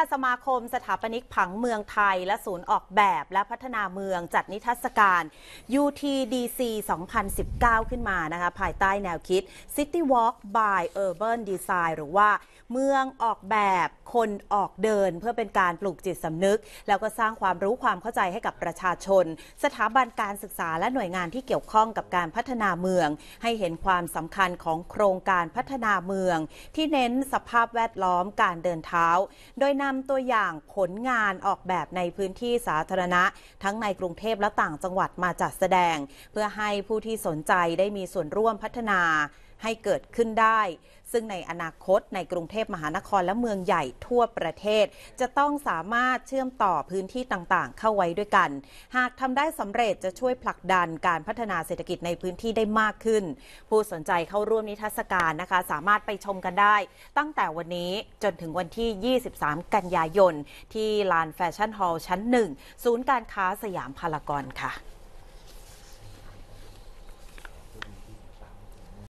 ค่ะสมาคมสถาปนิกผังเมืองไทยและศูนย์ออกแบบและพัฒนาเมืองจัดนิทรรศการ UTDC 2019 ขึ้นมานะคะภายใต้แนวคิด City Walk by Urban Design หรือว่าเมืองออกแบบคนออกเดินเพื่อเป็นการปลูกจิตสำนึก แล้วก็สร้างความรู้ความเข้าใจให้กับประชาชน สถาบันการศึกษาและหน่วยงานที่เกี่ยวข้องกับการพัฒนาเมือง ให้เห็นความสำคัญของโครงการพัฒนาเมือง ที่เน้นสภาพแวดล้อมการเดินเท้า โดยนำตัวอย่างผลงานออกแบบในพื้นที่สาธารณะ ทั้งในกรุงเทพและต่างจังหวัดมาจัดแสดง เพื่อให้ผู้ที่สนใจได้มีส่วนร่วมพัฒนาให้เกิดขึ้นได้ซึ่งในอนาคตในกรุงเทพมหานครและเมืองใหญ่ทั่วประเทศ จะต้องสามารถเชื่อมต่อพื้นที่ต่างๆ เข้าไว้ด้วยกัน หากทำได้สำเร็จจะช่วยผลักดันการพัฒนาเศรษฐกิจในพื้นที่ได้มากขึ้น ผู้สนใจเข้าร่วมนิทรรศการนะคะสามารถไปชมกันได้ ตั้งแต่วันนี้จนถึงวันที่ 23 กันยายนที่ลานแฟชั่นฮอลล์ชั้น 1 ศูนย์การค้าสยามพารากอนค่ะ